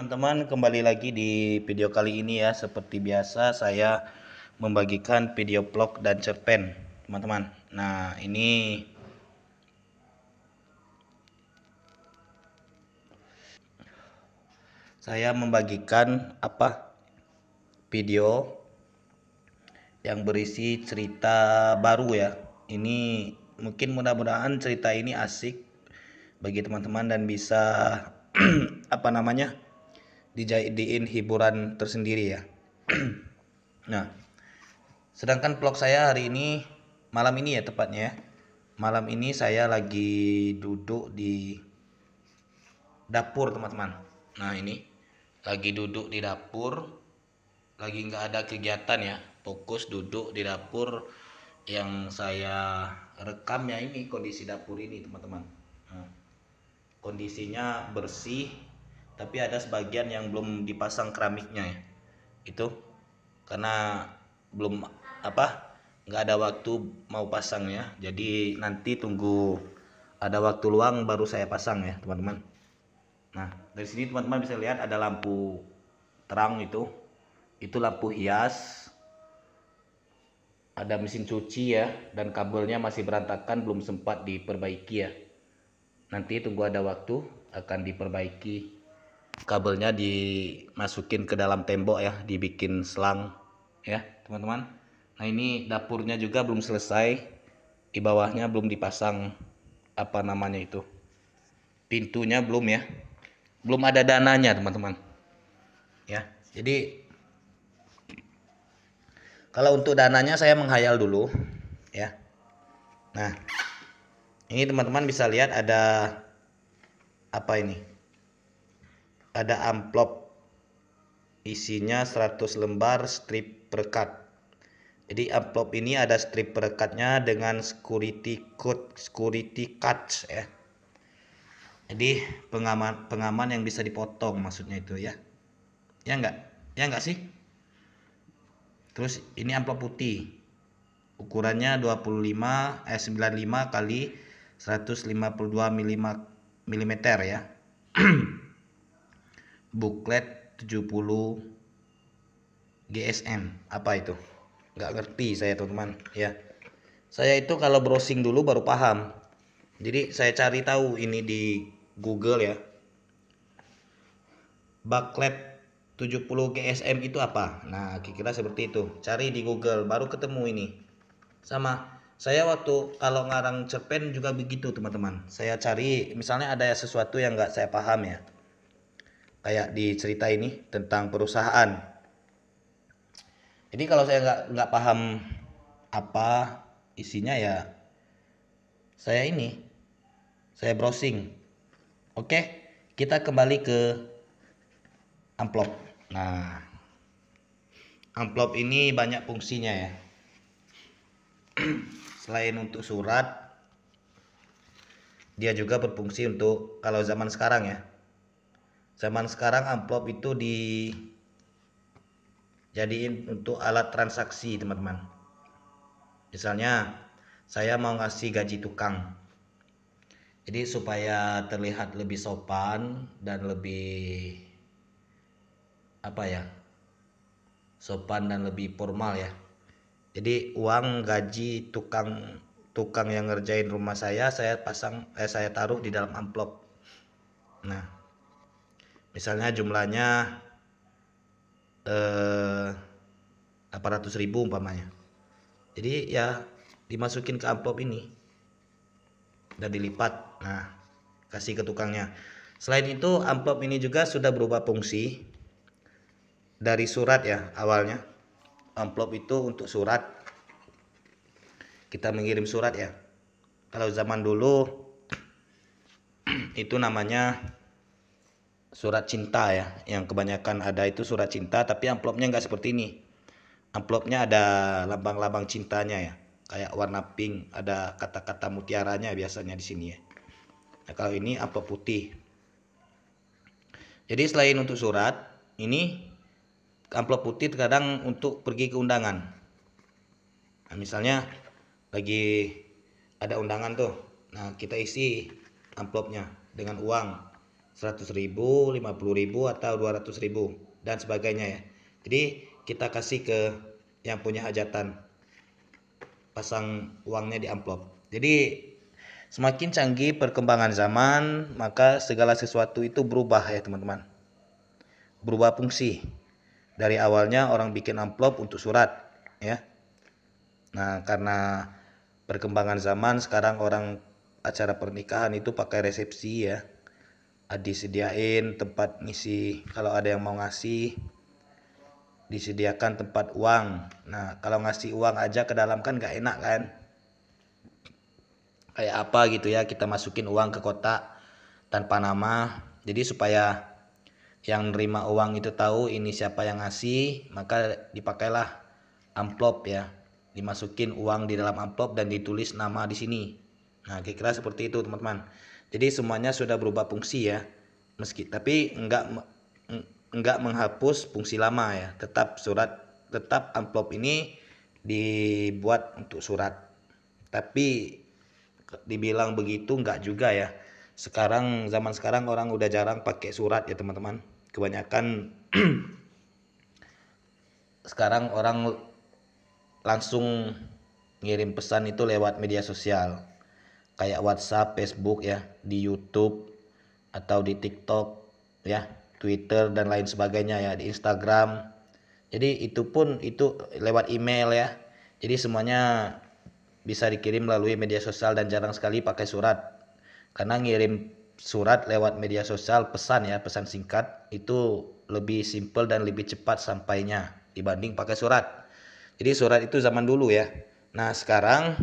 Teman-teman kembali lagi di video kali ini ya seperti biasa saya membagikan video vlog dan cerpen teman-teman. Nah ini saya membagikan apa video yang berisi cerita baru ya. Ini mungkin mudah-mudahan cerita ini asik bagi teman-teman dan bisa apa namanya? dijadiin hiburan tersendiri ya nah sedangkan vlog saya hari ini malam ini ya tepatnya ya. malam ini saya lagi duduk di dapur teman-teman nah ini lagi duduk di dapur lagi nggak ada kegiatan ya fokus duduk di dapur yang saya rekam ya ini kondisi dapur ini teman-teman nah, kondisinya bersih tapi ada sebagian yang belum dipasang keramiknya ya itu karena belum apa nggak ada waktu mau pasang ya jadi nanti tunggu ada waktu luang baru saya pasang ya teman-teman nah dari sini teman-teman bisa lihat ada lampu terang itu itu lampu hias ada mesin cuci ya dan kabelnya masih berantakan belum sempat diperbaiki ya nanti tunggu ada waktu akan diperbaiki kabelnya dimasukin ke dalam tembok ya dibikin selang ya teman-teman nah ini dapurnya juga belum selesai di bawahnya belum dipasang apa namanya itu pintunya belum ya belum ada dananya teman-teman ya jadi kalau untuk dananya saya menghayal dulu ya nah ini teman-teman bisa lihat ada apa ini ada amplop isinya 100 lembar strip perekat jadi amplop ini ada strip perekatnya dengan security code security cut ya jadi pengaman pengaman yang bisa dipotong maksudnya itu ya ya enggak ya enggak sih terus ini amplop putih ukurannya 25 eh 95 kali 152 mm ya buklet 70 GSM apa itu nggak ngerti saya teman-teman ya saya itu kalau browsing dulu baru paham jadi saya cari tahu ini di Google ya buklet 70 GSM itu apa nah kira-kira seperti itu cari di Google baru ketemu ini sama saya waktu kalau ngarang cerpen juga begitu teman-teman saya cari misalnya ada sesuatu yang nggak saya paham ya kayak di cerita ini tentang perusahaan. Jadi kalau saya nggak nggak paham apa isinya ya saya ini saya browsing. Oke, kita kembali ke amplop. Nah, amplop ini banyak fungsinya ya. Selain untuk surat, dia juga berfungsi untuk kalau zaman sekarang ya zaman sekarang amplop itu di jadiin untuk alat transaksi teman-teman misalnya saya mau ngasih gaji tukang jadi supaya terlihat lebih sopan dan lebih apa ya sopan dan lebih formal ya jadi uang gaji tukang tukang yang ngerjain rumah saya saya pasang eh saya taruh di dalam amplop nah misalnya jumlahnya eh, 800 ribu umpamanya jadi ya dimasukin ke amplop ini dan dilipat nah kasih ke tukangnya selain itu amplop ini juga sudah berubah fungsi dari surat ya awalnya amplop itu untuk surat kita mengirim surat ya kalau zaman dulu itu namanya surat cinta ya yang kebanyakan ada itu surat cinta tapi amplopnya nggak seperti ini amplopnya ada lambang-lambang cintanya ya kayak warna pink ada kata-kata mutiaranya biasanya di sini ya nah, kalau ini amplop putih jadi selain untuk surat ini amplop putih terkadang untuk pergi ke undangan nah, misalnya lagi ada undangan tuh nah kita isi amplopnya dengan uang 100 ribu, 50 ribu, atau 200 ribu, dan sebagainya ya. Jadi kita kasih ke yang punya hajatan. Pasang uangnya di amplop. Jadi semakin canggih perkembangan zaman, maka segala sesuatu itu berubah ya teman-teman. Berubah fungsi. Dari awalnya orang bikin amplop untuk surat ya. Nah, karena perkembangan zaman sekarang orang acara pernikahan itu pakai resepsi ya disediain tempat ngisi kalau ada yang mau ngasih disediakan tempat uang nah kalau ngasih uang aja ke dalam kan gak enak kan kayak apa gitu ya kita masukin uang ke kotak tanpa nama jadi supaya yang nerima uang itu tahu ini siapa yang ngasih maka dipakailah amplop ya dimasukin uang di dalam amplop dan ditulis nama di sini nah kira-kira seperti itu teman-teman jadi semuanya sudah berubah fungsi ya. Meski tapi enggak enggak menghapus fungsi lama ya. Tetap surat tetap amplop ini dibuat untuk surat. Tapi dibilang begitu enggak juga ya. Sekarang zaman sekarang orang udah jarang pakai surat ya teman-teman. Kebanyakan sekarang orang langsung ngirim pesan itu lewat media sosial kayak WhatsApp, Facebook ya, di YouTube atau di TikTok ya, Twitter dan lain sebagainya ya, di Instagram. Jadi itu pun itu lewat email ya. Jadi semuanya bisa dikirim melalui media sosial dan jarang sekali pakai surat. Karena ngirim surat lewat media sosial pesan ya, pesan singkat itu lebih simple dan lebih cepat sampainya dibanding pakai surat. Jadi surat itu zaman dulu ya. Nah, sekarang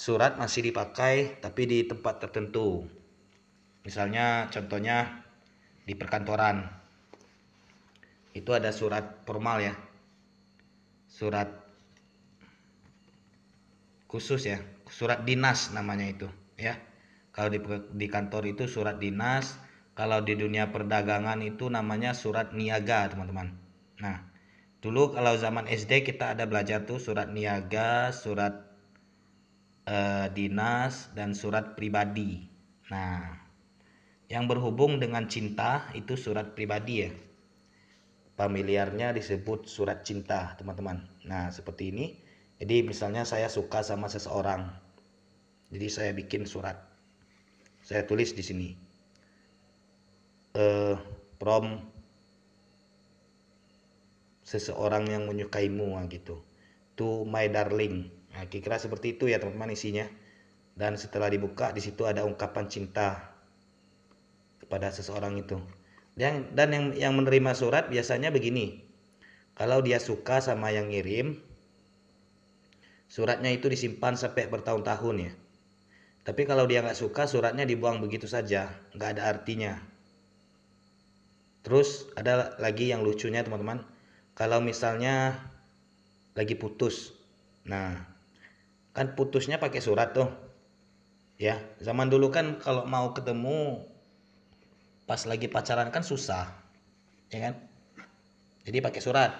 surat masih dipakai tapi di tempat tertentu. Misalnya contohnya di perkantoran. Itu ada surat formal ya. Surat khusus ya, surat dinas namanya itu ya. Kalau di, di kantor itu surat dinas, kalau di dunia perdagangan itu namanya surat niaga, teman-teman. Nah, dulu kalau zaman SD kita ada belajar tuh surat niaga, surat eh, dinas dan surat pribadi. Nah, yang berhubung dengan cinta itu surat pribadi ya. Familiarnya disebut surat cinta, teman-teman. Nah, seperti ini. Jadi misalnya saya suka sama seseorang. Jadi saya bikin surat. Saya tulis di sini. Eh, prom seseorang yang menyukaimu ah, gitu. To my darling Nah, kira-kira seperti itu ya teman-teman isinya. Dan setelah dibuka di situ ada ungkapan cinta kepada seseorang itu. Dan dan yang yang menerima surat biasanya begini. Kalau dia suka sama yang ngirim, suratnya itu disimpan sampai bertahun-tahun ya. Tapi kalau dia nggak suka, suratnya dibuang begitu saja, nggak ada artinya. Terus ada lagi yang lucunya teman-teman, kalau misalnya lagi putus, nah kan putusnya pakai surat tuh ya zaman dulu kan kalau mau ketemu pas lagi pacaran kan susah ya kan jadi pakai surat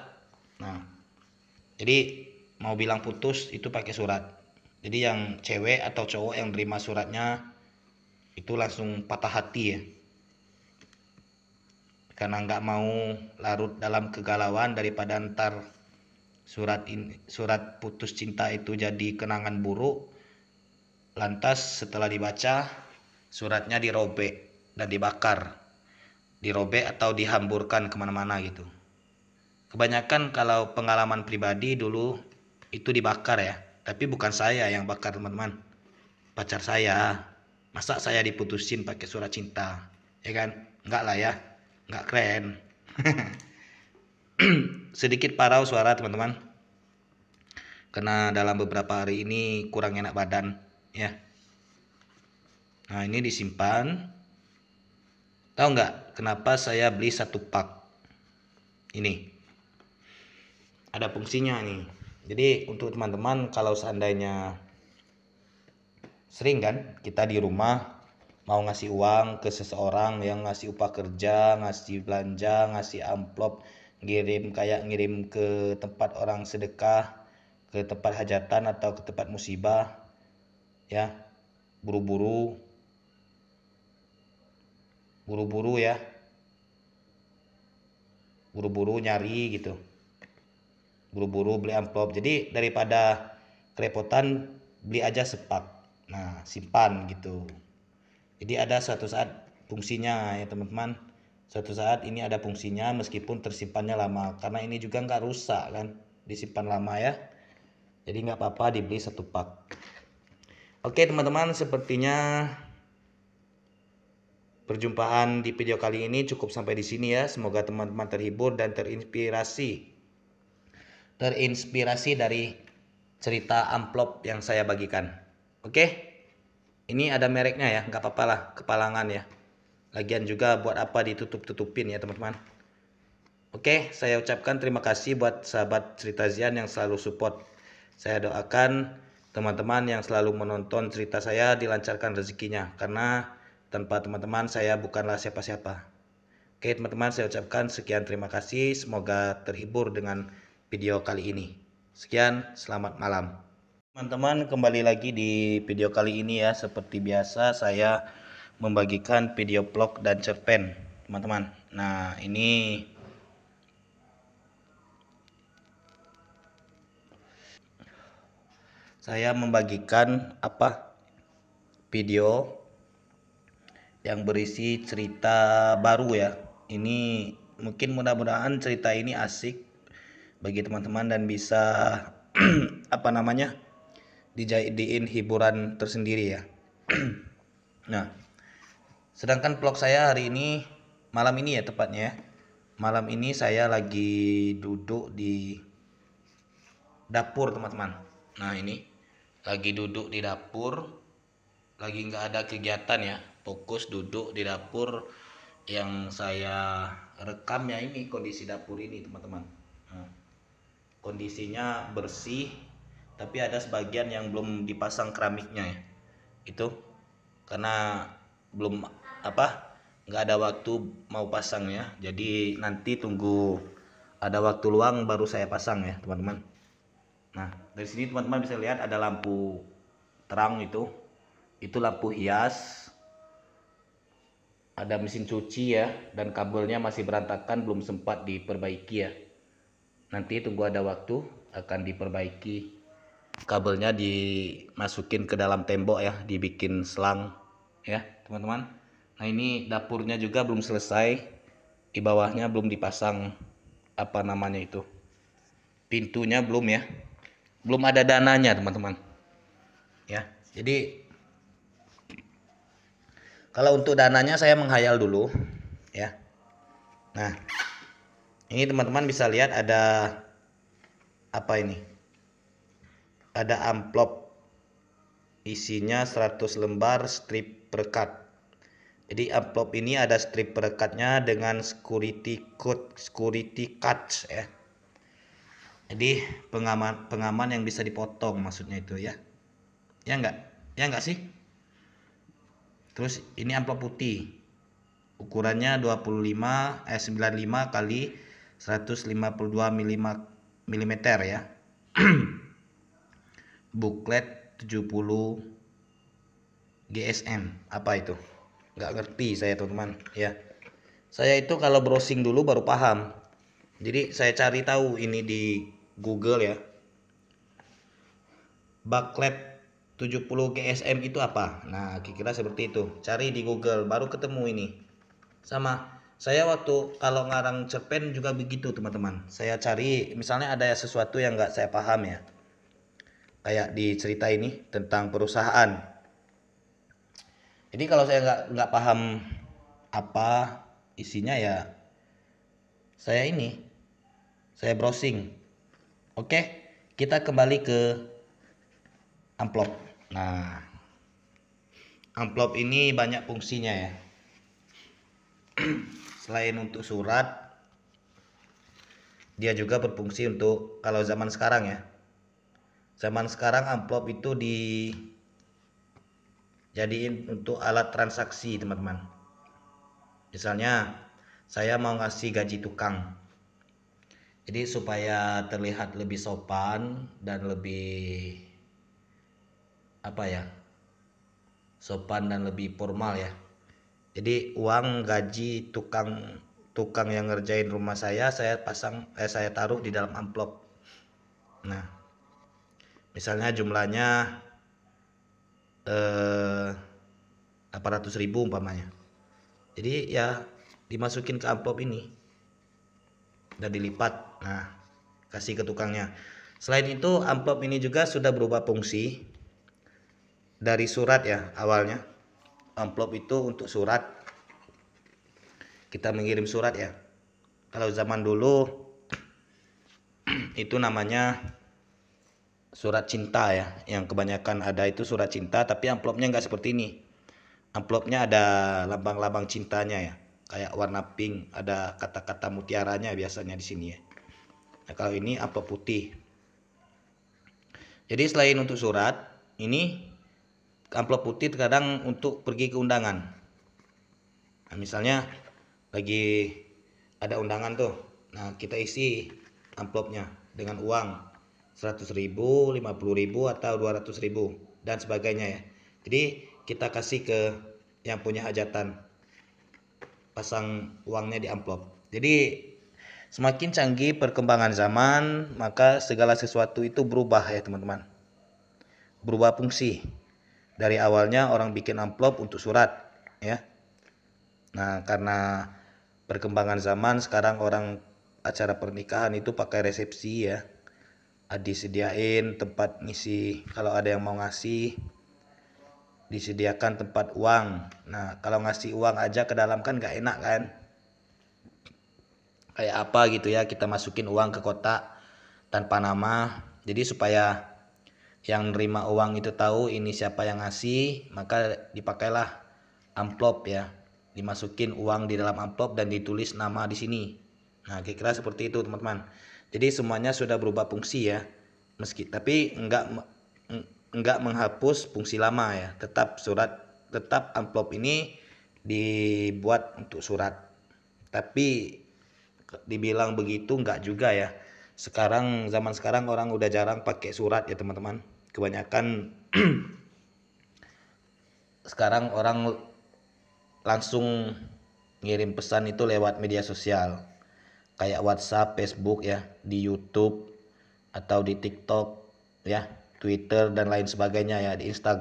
nah jadi mau bilang putus itu pakai surat jadi yang cewek atau cowok yang terima suratnya itu langsung patah hati ya karena nggak mau larut dalam kegalauan daripada ntar surat in, surat putus cinta itu jadi kenangan buruk lantas setelah dibaca suratnya dirobek dan dibakar dirobek atau dihamburkan kemana-mana gitu kebanyakan kalau pengalaman pribadi dulu itu dibakar ya tapi bukan saya yang bakar teman-teman pacar saya masa saya diputusin pakai surat cinta ya kan enggak lah ya enggak keren sedikit parau suara teman-teman karena dalam beberapa hari ini kurang enak badan ya nah ini disimpan tahu nggak kenapa saya beli satu pak ini ada fungsinya nih jadi untuk teman-teman kalau seandainya sering kan kita di rumah mau ngasih uang ke seseorang yang ngasih upah kerja, ngasih belanja, ngasih amplop, ngirim kayak ngirim ke tempat orang sedekah ke tempat hajatan atau ke tempat musibah ya buru-buru buru-buru ya buru-buru nyari gitu buru-buru beli amplop jadi daripada kerepotan beli aja sepak nah simpan gitu jadi ada suatu saat fungsinya ya teman-teman Suatu saat ini ada fungsinya meskipun tersimpannya lama karena ini juga nggak rusak kan disimpan lama ya. Jadi nggak apa-apa dibeli satu pak. Oke teman-teman sepertinya perjumpaan di video kali ini cukup sampai di sini ya. Semoga teman-teman terhibur dan terinspirasi. Terinspirasi dari cerita amplop yang saya bagikan. Oke. Ini ada mereknya ya, nggak apa-apa lah, kepalangan ya. Lagian juga buat apa ditutup-tutupin ya teman-teman. Oke, saya ucapkan terima kasih buat sahabat cerita Zian yang selalu support. Saya doakan teman-teman yang selalu menonton cerita saya dilancarkan rezekinya karena tanpa teman-teman saya bukanlah siapa-siapa. Oke teman-teman saya ucapkan sekian terima kasih semoga terhibur dengan video kali ini. Sekian selamat malam. Teman-teman kembali lagi di video kali ini ya seperti biasa saya membagikan video blog dan cerpen teman-teman nah ini saya membagikan apa video yang berisi cerita baru ya ini mungkin mudah-mudahan cerita ini asik bagi teman-teman dan bisa apa namanya dijadiin hiburan tersendiri ya nah Sedangkan vlog saya hari ini malam ini ya tepatnya. Ya. Malam ini saya lagi duduk di dapur teman-teman. Nah ini lagi duduk di dapur, lagi nggak ada kegiatan ya. Fokus duduk di dapur yang saya rekam ya ini kondisi dapur ini teman-teman. Nah, kondisinya bersih, tapi ada sebagian yang belum dipasang keramiknya ya. Itu karena belum apa nggak ada waktu mau pasang ya jadi nanti tunggu ada waktu luang baru saya pasang ya teman-teman nah dari sini teman-teman bisa lihat ada lampu terang itu itu lampu hias ada mesin cuci ya dan kabelnya masih berantakan belum sempat diperbaiki ya nanti tunggu ada waktu akan diperbaiki kabelnya dimasukin ke dalam tembok ya dibikin selang ya teman-teman nah ini dapurnya juga belum selesai di bawahnya belum dipasang apa namanya itu pintunya belum ya belum ada dananya teman-teman ya jadi kalau untuk dananya saya menghayal dulu ya nah ini teman-teman bisa lihat ada apa ini ada amplop isinya 100 lembar strip perekat. Jadi amplop ini ada strip perekatnya dengan security code, security cut, ya. Jadi pengaman pengaman yang bisa dipotong maksudnya itu ya. Ya enggak? Ya enggak sih? Terus ini amplop putih. Ukurannya 25 eh 95 kali 152 mm mm ya. Buklet 70 GSM apa itu nggak ngerti saya teman-teman ya saya itu kalau browsing dulu baru paham jadi saya cari tahu ini di Google ya Backlab 70 GSM itu apa nah kira-kira seperti itu cari di Google baru ketemu ini sama saya waktu kalau ngarang cerpen juga begitu teman-teman saya cari misalnya ada sesuatu yang nggak saya paham ya kayak di cerita ini tentang perusahaan jadi kalau saya nggak nggak paham apa isinya ya saya ini saya browsing oke kita kembali ke amplop nah amplop ini banyak fungsinya ya selain untuk surat dia juga berfungsi untuk kalau zaman sekarang ya zaman sekarang amplop itu di jadiin untuk alat transaksi teman-teman misalnya saya mau ngasih gaji tukang jadi supaya terlihat lebih sopan dan lebih apa ya sopan dan lebih formal ya jadi uang gaji tukang tukang yang ngerjain rumah saya saya pasang eh saya taruh di dalam amplop nah misalnya jumlahnya 800 eh, ribu umpamanya jadi ya dimasukin ke amplop ini dan dilipat nah kasih ke tukangnya selain itu amplop ini juga sudah berubah fungsi dari surat ya awalnya amplop itu untuk surat kita mengirim surat ya kalau zaman dulu itu namanya surat cinta ya yang kebanyakan ada itu surat cinta tapi amplopnya nggak seperti ini amplopnya ada lambang-lambang cintanya ya kayak warna pink ada kata-kata mutiaranya biasanya di sini ya nah, kalau ini amplop putih jadi selain untuk surat ini amplop putih terkadang untuk pergi ke undangan nah, misalnya lagi ada undangan tuh nah kita isi amplopnya dengan uang 100 ribu, 50 ribu, atau 200 ribu, dan sebagainya ya. Jadi kita kasih ke yang punya hajatan. Pasang uangnya di amplop. Jadi semakin canggih perkembangan zaman, maka segala sesuatu itu berubah ya teman-teman. Berubah fungsi. Dari awalnya orang bikin amplop untuk surat ya. Nah, karena perkembangan zaman sekarang orang acara pernikahan itu pakai resepsi ya disediain tempat ngisi kalau ada yang mau ngasih disediakan tempat uang nah kalau ngasih uang aja ke dalam kan gak enak kan kayak apa gitu ya kita masukin uang ke kotak tanpa nama jadi supaya yang nerima uang itu tahu ini siapa yang ngasih maka dipakailah amplop ya dimasukin uang di dalam amplop dan ditulis nama di sini nah kira-kira seperti itu teman-teman jadi semuanya sudah berubah fungsi ya. Meski tapi enggak enggak menghapus fungsi lama ya. Tetap surat tetap amplop ini dibuat untuk surat. Tapi dibilang begitu enggak juga ya. Sekarang zaman sekarang orang udah jarang pakai surat ya teman-teman. Kebanyakan sekarang orang langsung ngirim pesan itu lewat media sosial kayak WhatsApp, Facebook ya, di YouTube atau di TikTok ya, Twitter dan lain sebagainya ya, di Instagram